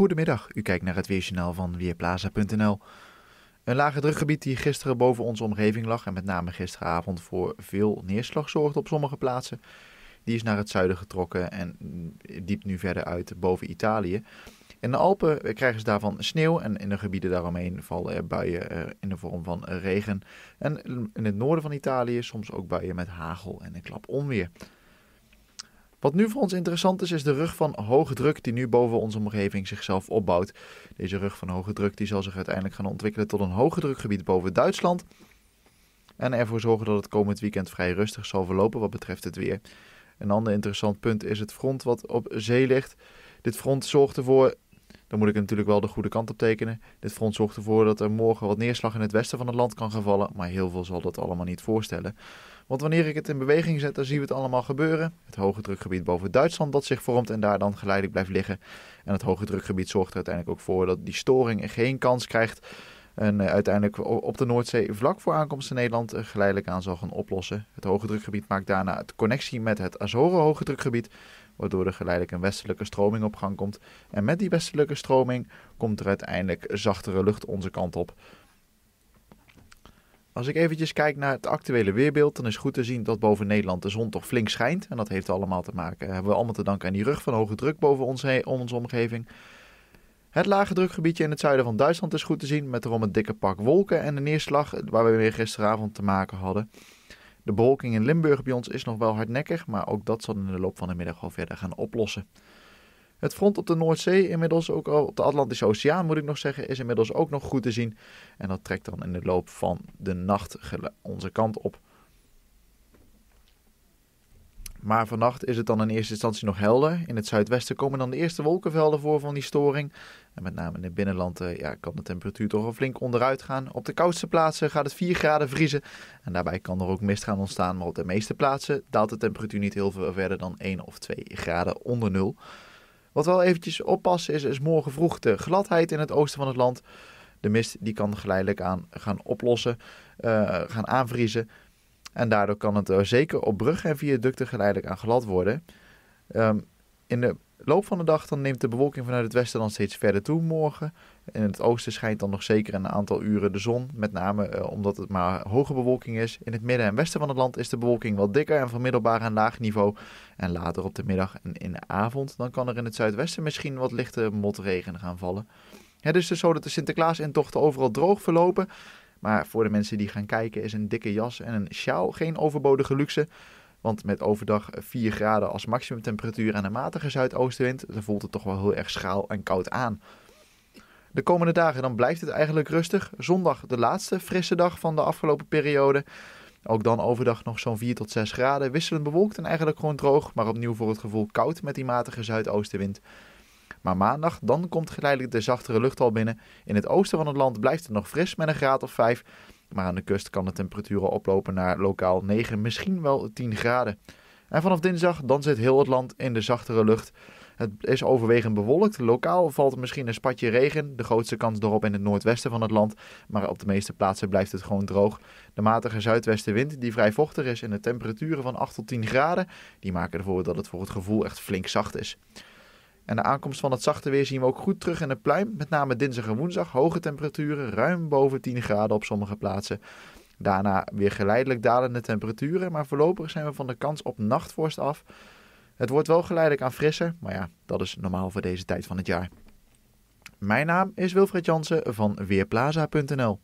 Goedemiddag, u kijkt naar het weerjournaal van Weerplaza.nl. Een lage drukgebied die gisteren boven onze omgeving lag en met name gisteravond voor veel neerslag zorgde op sommige plaatsen, die is naar het zuiden getrokken en diept nu verder uit boven Italië. In de Alpen krijgen ze daarvan sneeuw en in de gebieden daaromheen vallen er buien eh, in de vorm van regen. En in het noorden van Italië soms ook buien met hagel en een klap onweer. Wat nu voor ons interessant is, is de rug van hoge druk die nu boven onze omgeving zichzelf opbouwt. Deze rug van hoge druk die zal zich uiteindelijk gaan ontwikkelen tot een hoge drukgebied boven Duitsland. En ervoor zorgen dat het komend weekend vrij rustig zal verlopen wat betreft het weer. Een ander interessant punt is het front wat op zee ligt. Dit front zorgt ervoor dan moet ik natuurlijk wel de goede kant op tekenen. Dit front zorgt ervoor dat er morgen wat neerslag in het westen van het land kan gevallen, maar heel veel zal dat allemaal niet voorstellen. Want wanneer ik het in beweging zet, dan zien we het allemaal gebeuren. Het hoge drukgebied boven Duitsland dat zich vormt en daar dan geleidelijk blijft liggen. En het hoge drukgebied zorgt er uiteindelijk ook voor dat die storing geen kans krijgt. En eh, uiteindelijk op de Noordzee vlak voor aankomst in Nederland eh, geleidelijk aan zal gaan oplossen. Het hoge drukgebied maakt daarna het connectie met het Azoren hoge drukgebied. Waardoor er geleidelijk een westelijke stroming op gang komt. En met die westelijke stroming komt er uiteindelijk zachtere lucht onze kant op. Als ik eventjes kijk naar het actuele weerbeeld, dan is goed te zien dat boven Nederland de zon toch flink schijnt. En dat heeft allemaal te maken, eh, hebben we allemaal te danken aan die rug van hoge druk boven ons heen, om onze omgeving. Het lage drukgebiedje in het zuiden van Duitsland is goed te zien, met erom een dikke pak wolken en de neerslag eh, waar we weer gisteravond te maken hadden. De bewolking in Limburg bij ons is nog wel hardnekkig, maar ook dat zal in de loop van de middag al verder gaan oplossen. Het front op de Noordzee, inmiddels ook al op de Atlantische Oceaan moet ik nog zeggen, is inmiddels ook nog goed te zien. En dat trekt dan in de loop van de nacht onze kant op. Maar vannacht is het dan in eerste instantie nog helder. In het zuidwesten komen dan de eerste wolkenvelden voor van die storing. En met name in het binnenland eh, ja, kan de temperatuur toch al flink onderuit gaan. Op de koudste plaatsen gaat het 4 graden vriezen. En daarbij kan er ook mist gaan ontstaan. Maar op de meeste plaatsen daalt de temperatuur niet heel veel verder dan 1 of 2 graden onder nul. Wat wel eventjes oppassen is, is morgen vroeg de gladheid in het oosten van het land. De mist die kan geleidelijk aan gaan oplossen, eh, gaan aanvriezen. En daardoor kan het eh, zeker op bruggen en viaducten geleidelijk aan glad worden. Ehm, in de loop van de dag dan neemt de bewolking vanuit het westen dan steeds verder toe morgen. In het oosten schijnt dan nog zeker een aantal uren de zon. Met name eh, omdat het maar hoge bewolking is. In het midden en westen van het land is de bewolking wel dikker en van middelbaar en laag niveau. En later op de middag en in de avond dan kan er in het zuidwesten misschien wat lichte motregen gaan vallen. Het is dus zo dat de Sinterklaas-intochten overal droog verlopen. Maar voor de mensen die gaan kijken is een dikke jas en een sjaal geen overbodige luxe. Want met overdag 4 graden als maximumtemperatuur en een matige zuidoostenwind, dan voelt het toch wel heel erg schaal en koud aan. De komende dagen dan blijft het eigenlijk rustig. Zondag de laatste frisse dag van de afgelopen periode. Ook dan overdag nog zo'n 4 tot 6 graden. Wisselend bewolkt en eigenlijk gewoon droog, maar opnieuw voor het gevoel koud met die matige zuidoostenwind. Maar maandag, dan komt geleidelijk de zachtere lucht al binnen. In het oosten van het land blijft het nog fris met een graad of 5. Maar aan de kust kan de temperaturen oplopen naar lokaal 9, misschien wel 10 graden. En vanaf dinsdag dan zit heel het land in de zachtere lucht. Het is overwegend bewolkt. Lokaal valt misschien een spatje regen. De grootste kans erop in het noordwesten van het land. Maar op de meeste plaatsen blijft het gewoon droog. De matige zuidwestenwind, die vrij vochtig is en de temperaturen van 8 tot 10 graden, die maken ervoor dat het voor het gevoel echt flink zacht is. En de aankomst van het zachte weer zien we ook goed terug in de pluim. Met name dinsdag en woensdag hoge temperaturen, ruim boven 10 graden op sommige plaatsen. Daarna weer geleidelijk dalende temperaturen, maar voorlopig zijn we van de kans op nachtvorst af. Het wordt wel geleidelijk aan frisser, maar ja, dat is normaal voor deze tijd van het jaar. Mijn naam is Wilfred Jansen van Weerplaza.nl.